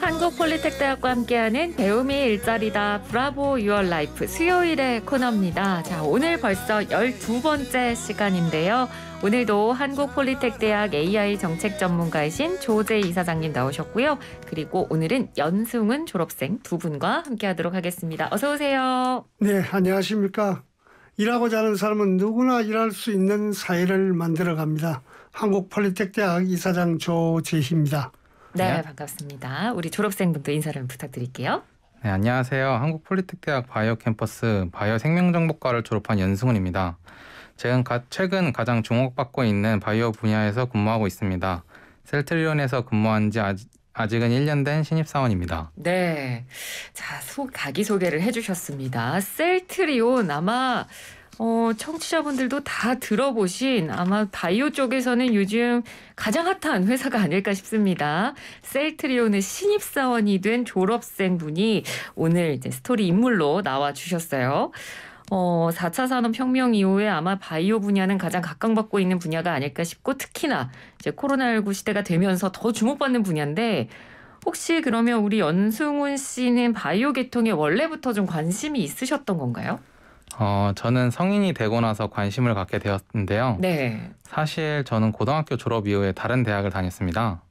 한국폴리텍대학과 함께하는 배움이 일자리다 브라보 유얼 라이프 수요일의 코너입니다. 자, 오늘 벌써 12번째 시간인데요. 오늘도 한국폴리텍대학 AI 정책 전문가이신 조재 이사장님 나오셨고요. 그리고 오늘은 연승은 졸업생 두 분과 함께하도록 하겠습니다. 어서 오세요. 네, 안녕하십니까. 일하고자 하는 사람은 누구나 일할 수 있는 사회를 만들어 갑니다. 한국폴리텍대학 이사장 조재희입니다. 네, 네, 반갑습니다. 우리 졸업생분도 인사를 부탁드릴게요. 네, 안녕하세요. 한국폴리텍대학 바이오 캠퍼스 바이오 생명정보과를 졸업한 연승훈입니다. 최근, 가, 최근 가장 주목받고 있는 바이오 분야에서 근무하고 있습니다. 셀트리온에서 근무한 지 아직 아직은 1년 된 신입사원입니다. 네. 자, 소, 가기 소개를 해주셨습니다. 셀트리온 아마 어, 청취자분들도 다 들어보신 아마 바이오 쪽에서는 요즘 가장 핫한 회사가 아닐까 싶습니다. 셀트리온의 신입사원이 된 졸업생분이 오늘 이제 스토리 인물로 나와 주셨어요. 어, 4차 산업혁명 이후에 아마 바이오 분야는 가장 각광받고 있는 분야가 아닐까 싶고 특히나 이제 코로나19 시대가 되면서 더 주목받는 분야인데 혹시 그러면 우리 연승훈 씨는 바이오 계통에 원래부터 좀 관심이 있으셨던 건가요? 어, 저는 성인이 되고 나서 관심을 갖게 되었는데요. 네. 사실 저는 고등학교 졸업 이후에 다른 대학을 다녔습니다.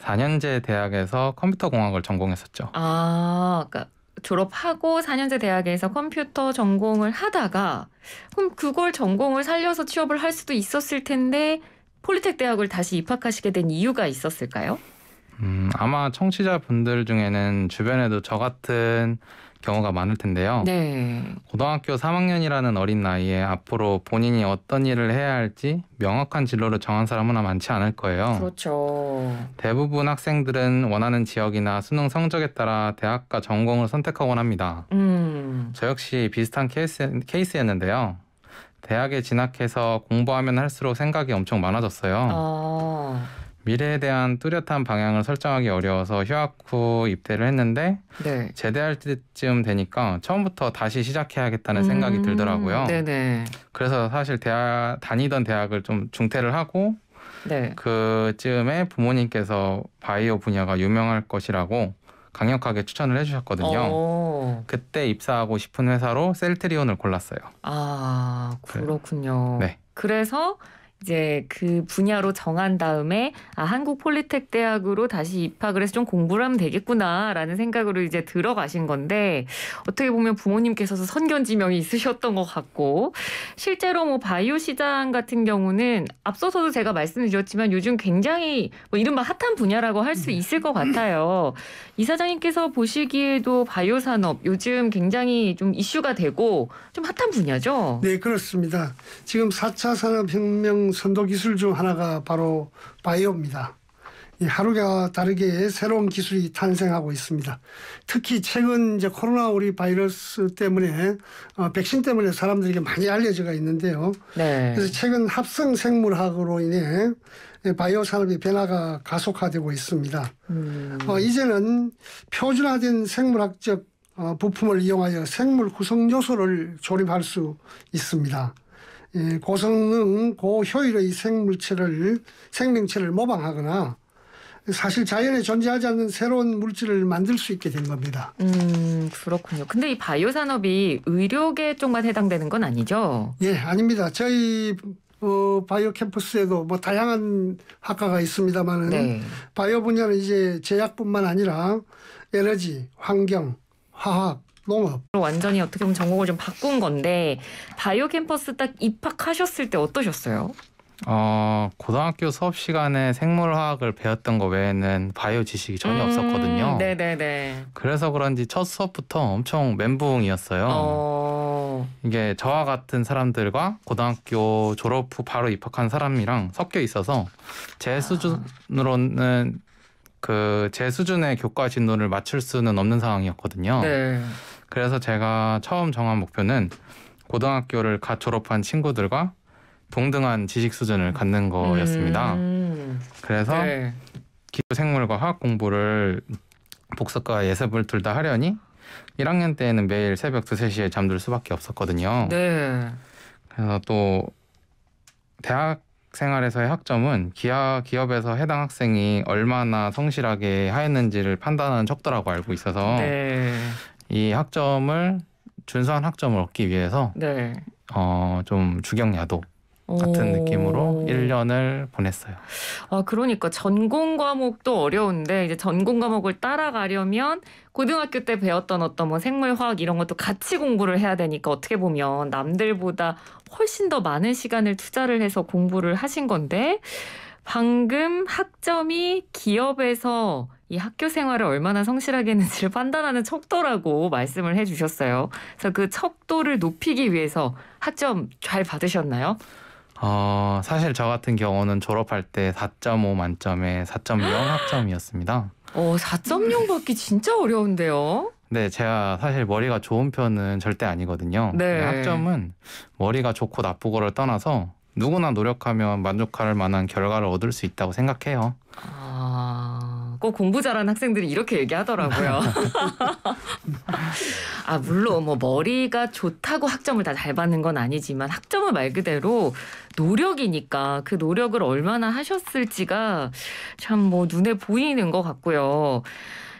4년제 대학에서 컴퓨터공학을 전공했었죠. 아, 그러니까 졸업하고 4년제 대학에서 컴퓨터 전공을 하다가 그럼 그걸 전공을 살려서 취업을 할 수도 있었을 텐데 폴리텍 대학을 다시 입학하시게 된 이유가 있었을까요? 음, 아마 청취자분들 중에는 주변에도 저 같은 경우가 많을 텐데요. 네. 고등학교 3학년이라는 어린 나이에 앞으로 본인이 어떤 일을 해야 할지 명확한 진로를 정한 사람은 많지 않을 거예요. 그렇죠. 대부분 학생들은 원하는 지역이나 수능 성적에 따라 대학과 전공을 선택하곤 합니다. 음. 저 역시 비슷한 케이스, 케이스였는데요. 대학에 진학해서 공부하면 할수록 생각이 엄청 많아졌어요. 아. 미래에 대한 뚜렷한 방향을 설정하기 어려워서 휴학 후 입대를 했는데 네. 제대할 때쯤 되니까 처음부터 다시 시작해야겠다는 음, 생각이 들더라고요. 네네. 그래서 사실 대학 다니던 대학을 좀 중퇴를 하고 네. 그쯤에 부모님께서 바이오 분야가 유명할 것이라고 강력하게 추천을 해주셨거든요. 오. 어. 그때 입사하고 싶은 회사로 셀트리온을 골랐어요. 아 네. 그렇군요. 네. 그래서 이제 그 분야로 정한 다음에 아 한국 폴리텍 대학으로 다시 입학을 해서 좀 공부를 하면 되겠구나라는 생각으로 이제 들어가신 건데 어떻게 보면 부모님께서도 선견지명이 있으셨던 것 같고 실제로 뭐 바이오 시장 같은 경우는 앞서서도 제가 말씀드렸지만 요즘 굉장히 뭐 이른바 핫한 분야라고 할수 음. 있을 것 같아요. 이사장님께서 보시기에도 바이오 산업 요즘 굉장히 좀 이슈가 되고 좀 핫한 분야죠. 네 그렇습니다. 지금 4차 산업혁명 선도 기술 중 하나가 바로 바이오입니다. 하루가 다르게 새로운 기술이 탄생하고 있습니다. 특히 최근 이제 코로나 우리 바이러스 때문에 어, 백신 때문에 사람들에게 많이 알려져가 있는데요. 네. 그래서 최근 합성 생물학으로 인해 바이오 산업의 변화가 가속화되고 있습니다. 음. 어, 이제는 표준화된 생물학적 어, 부품을 이용하여 생물 구성 요소를 조립할 수 있습니다. 예, 고성능 고효율의 생물체를 생명체를 모방하거나 사실 자연에 존재하지 않는 새로운 물질을 만들 수 있게 된 겁니다. 음, 그렇군요. 근데 이 바이오 산업이 의료계 쪽만 해당되는 건 아니죠? 예, 아닙니다. 저희 어, 바이오 캠퍼스에도 뭐 다양한 학과가 있습니다만은 네. 바이오 분야는 이제 제약뿐만 아니라 에너지, 환경, 화학, 너무 아- 완전히 어떻게 보면 전공을 좀 바꾼 건데 바이오 캠퍼스 딱 입학하셨을 때 어떠셨어요? 어, 고등학교 수업 시간에 생물화학을 배웠던 거 외에는 바이오 지식이 전혀 음, 없었거든요. 네네네. 그래서 그런지 첫 수업부터 엄청 멘붕이었어요. 어... 이게 저와 같은 사람들과 고등학교 졸업 후 바로 입학한 사람이랑 섞여 있어서 제 아. 수준으로는 그제 수준의 교과 진로를 맞출 수는 없는 상황이었거든요. 네. 그래서 제가 처음 정한 목표는 고등학교를 갓 졸업한 친구들과 동등한 지식 수준을 갖는 거였습니다. 음. 그래서 네. 기생물과 화학 공부를 복습과 예습을 둘 다 하려니 1학년 때에는 매일 새벽 2, 3시에 잠들 수밖에 없었거든요. 네. 그래서 또 대학 생활에서의 학점은 기하, 기업에서 해당 학생이 얼마나 성실하게 하였는지를 판단하는 척도라고 알고 있어서 네. 이 학점을 준수한 학점을 얻기 위해서 네. 어, 좀 주경야독 같은 느낌으로 1년을 보냈어요. 아, 그러니까 전공 과목도 어려운데 이제 전공 과목을 따라가려면 고등학교 때 배웠던 어떤 뭐 생물 화학 이런 것도 같이 공부를 해야 되니까 어떻게 보면 남들보다 훨씬 더 많은 시간을 투자를 해서 공부를 하신 건데 방금 학점이 기업에서 이 학교 생활을 얼마나 성실하게 했는지를 판단하는 척도라고 말씀을 해주셨어요. 그래서 그 척도를 높이기 위해서 학점 잘 받으셨나요? 어, 사실 저 같은 경우는 졸업할 때 4.5 만점에 4.0 학점이었습니다. 어, 4.0 받기 진짜 어려운데요. 네, 제가 사실 머리가 좋은 편은 절대 아니거든요. 네. 학점은 머리가 좋고 나쁘고를 떠나서 누구나 노력하면 만족할 만한 결과를 얻을 수 있다고 생각해요. 아, 꼭 공부 잘하는 학생들이 이렇게 얘기하더라고요. 아, 물론 뭐 머리가 좋다고 학점을 다 잘 받는 건 아니지만 학점은 말 그대로 노력이니까 그 노력을 얼마나 하셨을지가 참 뭐 눈에 보이는 것 같고요.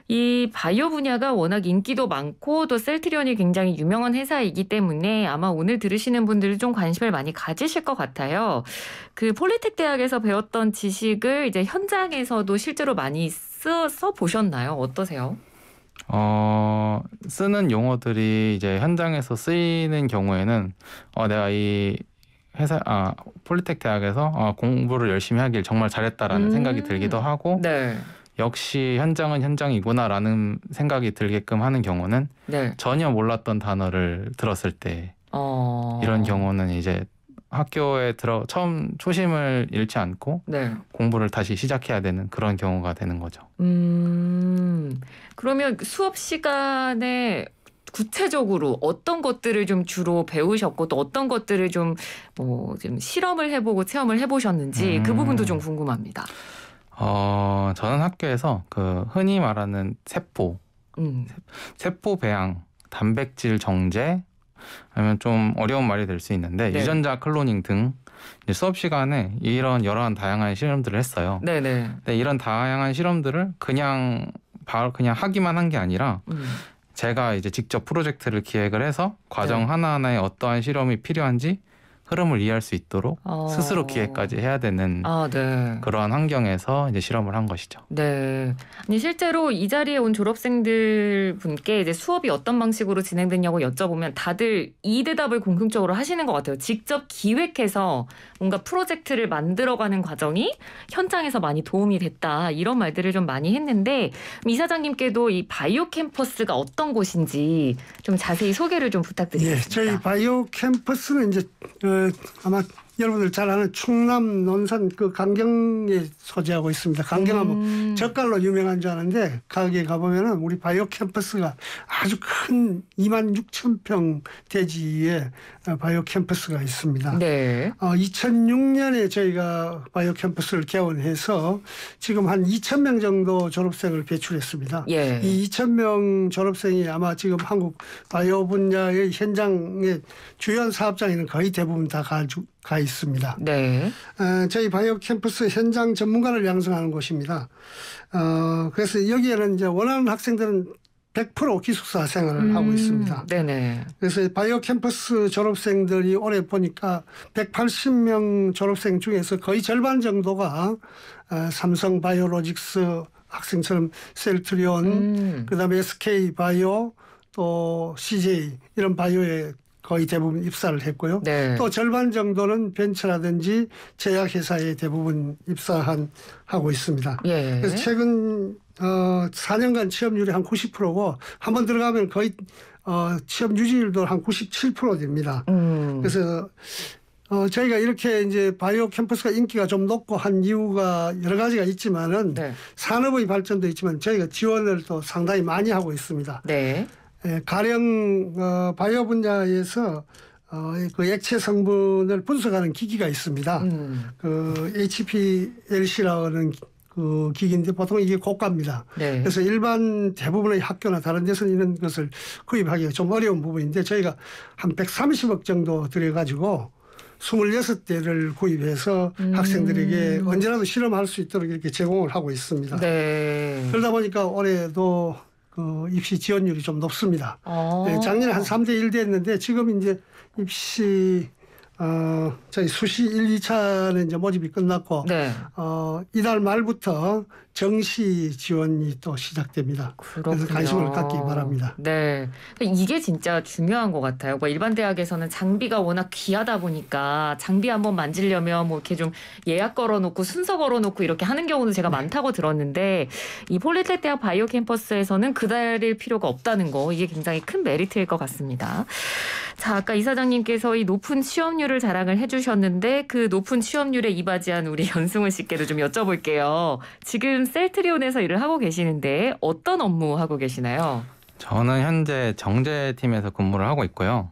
이 바이오 분야가 워낙 인기도 많고 또 셀트리온이 굉장히 유명한 회사이기 때문에 아마 오늘 들으시는 분들이 좀 관심을 많이 가지실 것 같아요. 그 폴리텍 대학에서 배웠던 지식을 이제 현장에서도 실제로 많이 써서 보셨나요? 어떠세요? 어, 쓰는 용어들이 이제 현장에서 쓰이는 경우에는 어, 내가 이 회사 아 폴리텍 대학에서 아, 공부를 열심히 하길 정말 잘했다라는 음. 생각이 들기도 하고 네. 역시 현장은 현장이구나라는 생각이 들게끔 하는 경우는 네. 전혀 몰랐던 단어를 들었을 때 어... 이런 경우는 이제 학교에 들어 처음 초심을 잃지 않고 네. 공부를 다시 시작해야 되는 그런 경우가 되는 거죠. 음, 그러면 수업 시간에 구체적으로 어떤 것들을 좀 주로 배우셨고 또 어떤 것들을 좀 뭐좀 뭐 실험을 해보고 체험을 해보셨는지 그 음. 그 부분도 좀 궁금합니다. 어 저는 학교에서 그 흔히 말하는 세포, 음. 세포 배양, 단백질 정제 하면 좀 어려운 말이 될 수 있는데 네. 유전자 클로닝 등 수업 시간에 이런 여러 다양한 실험들을 했어요. 네네. 근 이런 다양한 실험들을 그냥 바로 그냥 하기만 한 게 아니라 음. 제가 이제 직접 프로젝트를 기획을 해서 과정 네. 하나하나에 어떠한 실험이 필요한지 흐름을 이해할 수 있도록 어... 스스로 기획까지 해야 되는 아, 네. 그러한 환경에서 이제 실험을 한 것이죠. 네. 아니 실제로 이 자리에 온 졸업생들 분께 이제 수업이 어떤 방식으로 진행됐냐고 여쭤보면 다들 이 대답을 공통적으로 하시는 것 같아요. 직접 기획해서 뭔가 프로젝트를 만들어가는 과정이 현장에서 많이 도움이 됐다 이런 말들을 좀 많이 했는데 이사장님께도 이 바이오 캠퍼스가 어떤 곳인지 좀 자세히 소개를 좀 부탁드리겠습니다. 예, 저희 바이오 캠퍼스는 이제 어, I'm not 여러분들 잘 아는 충남 논산 그 강경에 소재하고 있습니다. 강경하면 음. 젓갈로 유명한 줄 아는데 가게 가보면은 우리 바이오 캠퍼스가 아주 큰 2만 6천 평 대지에 어, 바이오 캠퍼스가 있습니다. 네. 어, 2006년에 저희가 바이오 캠퍼스를 개원해서 지금 한 2천 명 정도 졸업생을 배출했습니다. 예. 이 2천 명 졸업생이 아마 지금 한국 바이오 분야의 현장의 주연 사업장에는 거의 대부분 다 가지고 가 있습니다. 네. 어, 저희 바이오 캠퍼스 현장 전문가를 양성하는 곳입니다. 어, 그래서 여기에는 이제 원하는 학생들은 100% 기숙사 생활을 음, 하고 있습니다. 네네. 그래서 바이오 캠퍼스 졸업생들이 올해 보니까 180명 졸업생 중에서 거의 절반 정도가 어, 삼성 바이오로직스 학생처럼 셀트리온, 음. 그다음에 SK 바이오, 또 CJ 이런 바이오에 거의 대부분 입사를 했고요. 네. 또 절반 정도는 벤처라든지 제약회사에 대부분 입사한 하고 있습니다. 예. 그래서 최근 어 4년간 취업률이 한 90%고 한 번 들어가면 거의 어 취업 유지율도 한 97% 됩니다. 음. 그래서 어, 저희가 이렇게 이제 바이오 캠퍼스가 인기가 좀 높고 한 이유가 여러 가지가 있지만은 네. 산업의 발전도 있지만 저희가 지원을 또 상당히 많이 하고 있습니다. 네. 예, 가령 어, 바이오 분야에서 어, 그 액체 성분을 분석하는 기기가 있습니다. 음. 그 HPLC라는 그 기기인데 보통 이게 고가입니다. 네. 그래서 일반 대부분의 학교나 다른 데서는 이런 것을 구입하기가 좀 어려운 부분인데 저희가 한 130억 정도 들여가지고 26대를 구입해서 음. 학생들에게 언제라도 실험할 수 있도록 이렇게 제공을 하고 있습니다. 네. 그러다 보니까 올해도 그 입시 지원율이 좀 높습니다. 어. 네, 작년에 한 3대 1 됐는데 지금 이제 입시 어, 저희 수시 1, 2차는 이제 모집이 끝났고, 네. 어, 이달 말부터 정시 지원이 또 시작됩니다. 그렇군요. 그래서 관심을 갖기 바랍니다. 네, 이게 진짜 중요한 것 같아요. 뭐 일반 대학에서는 장비가 워낙 귀하다 보니까 장비 한번 만지려면 뭐 이렇게 좀 예약 걸어놓고 순서 걸어놓고 이렇게 하는 경우는 제가 네. 많다고 들었는데 이 폴리텍 대학 바이오 캠퍼스에서는 그달일 필요가 없다는 거 이게 굉장히 큰 메리트일 것 같습니다. 자, 아까 이사장님께서 이 높은 취업률을 자랑을 해주셨는데 그 높은 취업률에 이바지한 우리 연승훈 씨께도 좀 여쭤볼게요. 지금 요즘 셀트리온에서 일을 하고 계시는데 어떤 업무 하고 계시나요? 저는 현재 정제팀에서 근무를 하고 있고요.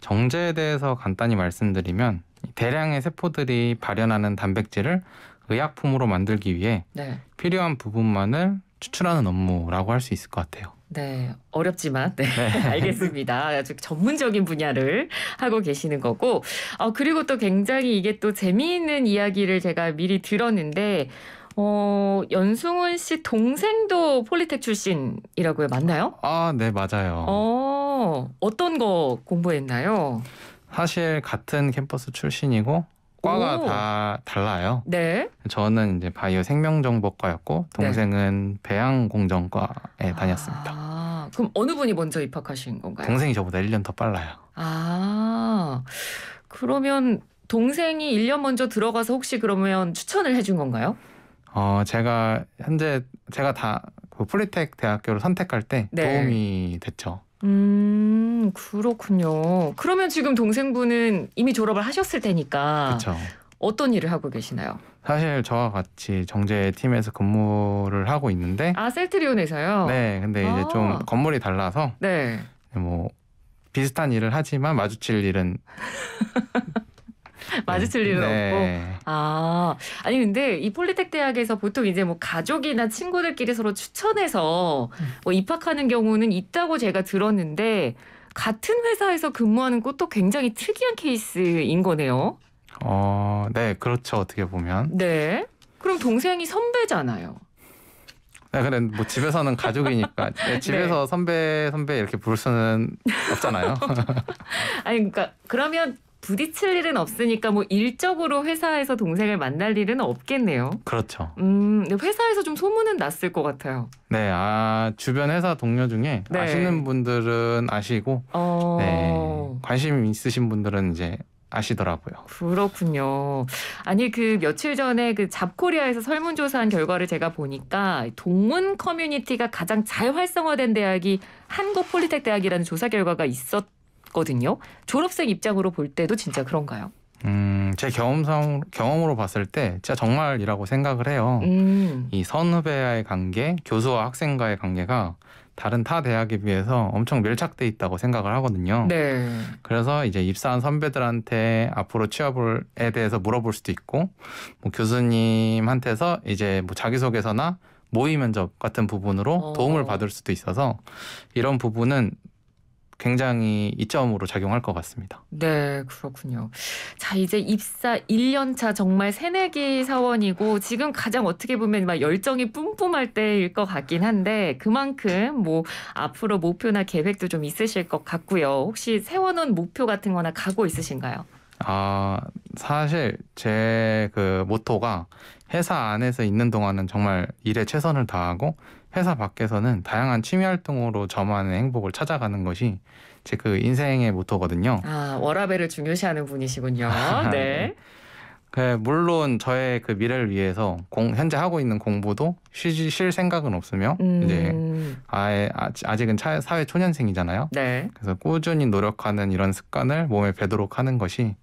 정제에 대해서 간단히 말씀드리면 대량의 세포들이 발현하는 단백질을 의약품으로 만들기 위해 네. 필요한 부분만을 추출하는 업무라고 할 수 있을 것 같아요. 네, 어렵지만 네, 네. 알겠습니다. 아주 전문적인 분야를 하고 계시는 거고, 어, 그리고 또 굉장히 이게 또 재미있는 이야기를 제가 미리 들었는데 어, 연승훈 씨 동생도 폴리텍 출신이라고요. 맞나요? 아, 네, 맞아요. 어, 어떤 거 공부했나요? 사실 같은 캠퍼스 출신이고 과가 오. 다 달라요. 네. 저는 이제 바이오 생명정보과였고 네. 동생은 배양공정과에 아, 다녔습니다. 아, 그럼 어느 분이 먼저 입학하신 건가요? 동생이 저보다 1년 더 빨라요. 아, 그러면 동생이 1년 먼저 들어가서 혹시 그러면 추천을 해준 건가요? 어 제가 현재 제가 다그 프리텍 대학교를 선택할 때 네. 도움이 됐죠. 음 그렇군요. 그러면 지금 동생분은 이미 졸업을 하셨을 테니까 그렇 어떤 일을 하고 계시나요? 사실 저와 같이 정제 팀에서 근무를 하고 있는데 아 셀트리온에서요. 네, 근데 아. 이제 좀 건물이 달라서 네. 뭐 비슷한 일을 하지만 마주칠 일은 마주칠 일은 네. 없고. 아, 아니 근데 이 폴리텍 대학에서 보통 이제 뭐 가족이나 친구들끼리 서로 추천해서 뭐 입학하는 경우는 있다고 제가 들었는데 같은 회사에서 근무하는 것도 굉장히 특이한 케이스인 거네요. 어, 네, 그렇죠. 어떻게 보면. 네. 그럼 동생이 선배잖아요. 네, 근데 뭐 집에서는 가족이니까 네, 집에서 네. 선배 선배 이렇게 부를 수는 없잖아요. 아니 그러니까 그러면 부딪힐 일은 없으니까 뭐 일적으로 회사에서 동생을 만날 일은 없겠네요. 그렇죠. 음, 회사에서 좀 소문은 났을 것 같아요. 네, 아 주변 회사 동료 중에 네. 아시는 분들은 아시고, 어... 네, 관심 있으신 분들은 이제 아시더라고요. 그렇군요. 아니 그 며칠 전에 그 잡코리아에서 설문조사한 결과를 제가 보니까 동문 커뮤니티가 가장 잘 활성화된 대학이 한국폴리텍 대학이라는 조사 결과가 있었. 같거든요. 졸업생 입장으로 볼 때도 진짜 그런가요? 음, 제 경험상 경험으로 봤을 때 진짜 정말이라고 생각을 해요. 음. 이 선후배와의 관계, 교수와 학생과의 관계가 다른 타 대학에 비해서 엄청 밀착돼 있다고 생각을 하거든요. 네. 그래서 이제 입사한 선배들한테 앞으로 취업에 대해서 물어볼 수도 있고, 뭐 교수님한테서 이제 뭐 자기소개서나 모의 면접 같은 부분으로 어. 도움을 받을 수도 있어서 이런 부분은 굉장히 이점으로 작용할 것 같습니다. 네, 그렇군요. 자, 이제 입사 1년차 정말 새내기 사원이고 지금 가장 어떻게 보면 막 열정이 뿜뿜할 때일 것 같긴 한데 그만큼 뭐 앞으로 목표나 계획도 좀 있으실 것 같고요. 혹시 세워놓은 목표 같은 거나 가고 있으신가요? 아, 사실 제 그 모토가 회사 안에서 있는 동안은 정말 일에 최선을 다하고 회사 밖에서는 다양한 취미 활동으로 저만의 행복을 찾아가는 것이 제 그 인생의 모토거든요. 아, 워라밸을 중요시하는 분이시군요. 아, 네. 네. 그 물론 저의 그 미래를 위해서 공, 현재 하고 있는 공부도 쉬지 쉴 생각은 없으며 음. 이제 아예 아, 아직은 차, 사회 초년생이잖아요. 네. 그래서 꾸준히 노력하는 이런 습관을 몸에 배도록 하는 것이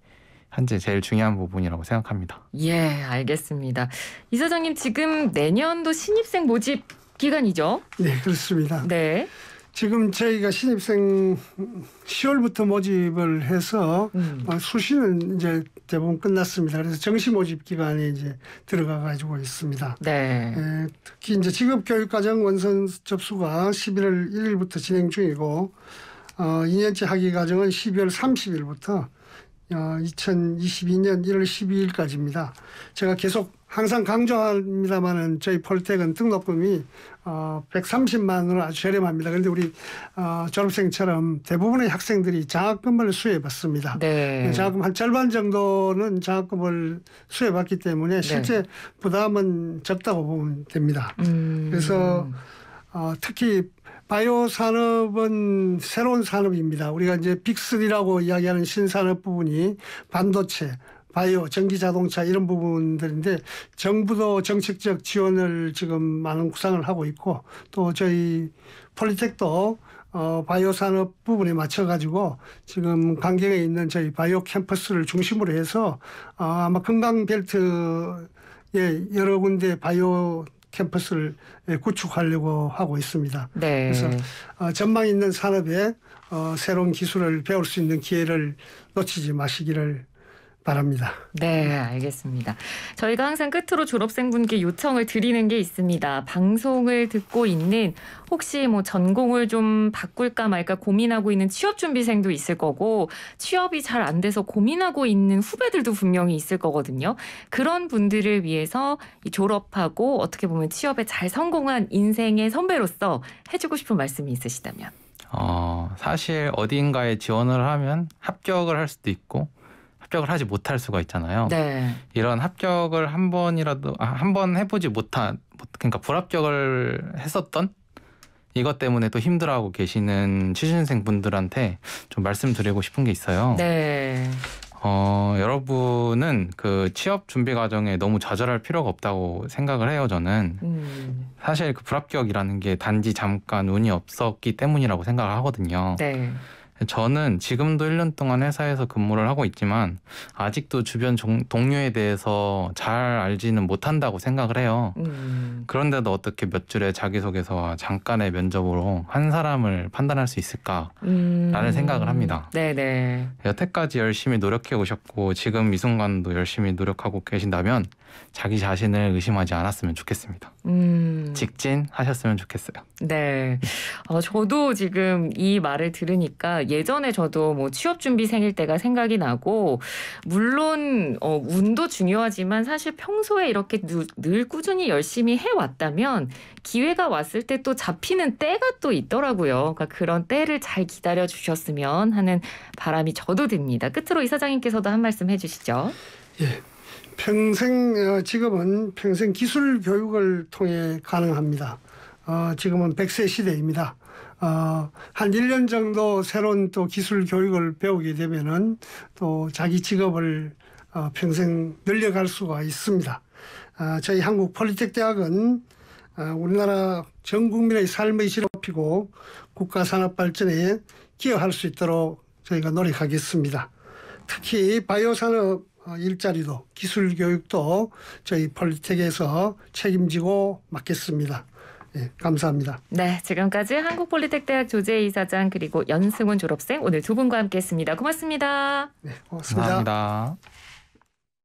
현재 제일 중요한 부분이라고 생각합니다. 예, 알겠습니다. 이사장님 지금 내년도 신입생 모집 기간이죠. 네, 그렇습니다. 네. 지금 저희가 신입생 10월부터 모집을 해서 음. 어, 수시는 이제 대부분 끝났습니다. 그래서 정시 모집 기간에 이제 들어가 가지고 있습니다. 네. 에, 예, 특히 이제 직업 교육 과정 원선 접수가 11월 1일부터 진행 중이고 어, 2년째 학위 과정은 12월 30일부터 어, 2022년 1월 12일까지입니다. 제가 계속 항상 강조합니다만은 저희 폴텍은 등록금이 어 130만 원으로 아주 저렴합니다. 그런데 우리 어 졸업생처럼 대부분의 학생들이 장학금을 수여받습니다 네. 네. 장학금 한 절반 정도는 장학금을 수여받기 때문에 네. 실제 네. 부담은 적다고 보면 됩니다. 음. 그래서 어 특히 바이오 산업은 새로운 산업입니다. 우리가 이제 빅3라고 이야기하는 신산업 부분이 반도체, 바이오, 전기 자동차 이런 부분들인데 정부도 정책적 지원을 지금 많은 구상을 하고 있고 또 저희 폴리텍도 어, 바이오 산업 부분에 맞춰가지고 지금 강경에 있는 저희 바이오 캠퍼스를 중심으로 해서 어, 아마 금강벨트에 여러 군데 바이오 캠퍼스를 예, 구축하려고 하고 있습니다. 네. 그래서 어, 전망 있는 산업에 어, 새로운 기술을 배울 수 있는 기회를 놓치지 마시기를 바랍니다. 네, 알겠습니다. 저희가 항상 끝으로 졸업생분께 요청을 드리는 게 있습니다. 방송을 듣고 있는 혹시 뭐 전공을 좀 바꿀까 말까 고민하고 있는 취업 준비생도 있을 거고 취업이 잘 안 돼서 고민하고 있는 후배들도 분명히 있을 거거든요. 그런 분들을 위해서 졸업하고 어떻게 보면 취업에 잘 성공한 인생의 선배로서 해주고 싶은 말씀이 있으시다면? 어, 사실 어디인가에 지원을 하면 합격을 할 수도 있고 합격을 하지 못할 수가 있잖아요. 네. 이런 합격을 한 번이라도 아, 한번 해보지 못한 그러니까 불합격을 했었던 이것 때문에 또 힘들어하고 계시는 취준생 분들한테 좀 말씀드리고 싶은 게 있어요. 네. 어, 여러분은 그 취업 준비 과정에 너무 좌절할 필요가 없다고 생각을 해요, 저는. 음. 사실 그 불합격이라는 게 단지 잠깐 운이 없었기 때문이라고 생각을 하거든요. 네. 저는 지금도 1년 동안 회사에서 근무를 하고 있지만 아직도 주변 종, 동료에 대해서 잘 알지는 못한다고 생각을 해요. 음. 그런데도 어떻게 몇 줄의 자기소개서와 잠깐의 면접으로 한 사람을 판단할 수 있을까라는 음. 생각을 합니다. 네네. 여태까지 열심히 노력해 오셨고 지금 이 순간도 열심히 노력하고 계신다면 자기 자신을 의심하지 않았으면 좋겠습니다. 음. 직진하셨으면 좋겠어요. 네. 어, 저도 지금 이 말을 들으니까 예전에 저도 뭐 취업 준비생일 때가 생각이 나고 물론 어, 운도 중요하지만 사실 평소에 이렇게 누, 늘 꾸준히 열심히 해왔다면 기회가 왔을 때 또 잡히는 때가 또 있더라고요. 그러니까 그런 때를 잘 기다려 주셨으면 하는 바람이 저도 듭니다. 끝으로 이사장님께서도 한 말씀 해주시죠. 예, 평생 직업은 어, 평생 기술 교육을 통해 가능합니다. 어, 지금은 100세 시대입니다. 어, 한 1년 정도 새로운 또 기술 교육을 배우게 되면은 또 자기 직업을 어, 평생 늘려갈 수가 있습니다. 어, 저희 한국 폴리텍 대학은 어, 우리나라 전 국민의 삶을 실업고 국가 산업 발전에 기여할 수 있도록 저희가 노력하겠습니다. 특히 바이오 산업 어, 일자리도 기술 교육도 저희 폴리텍에서 책임지고 맡겠습니다. 네, 감사합니다. 네, 지금까지 한국폴리텍 대학 조재 이사장 그리고 연승훈 졸업생 오늘 두 분과 함께했습니다. 고맙습니다. 네, 고맙습니다. 감사합니다.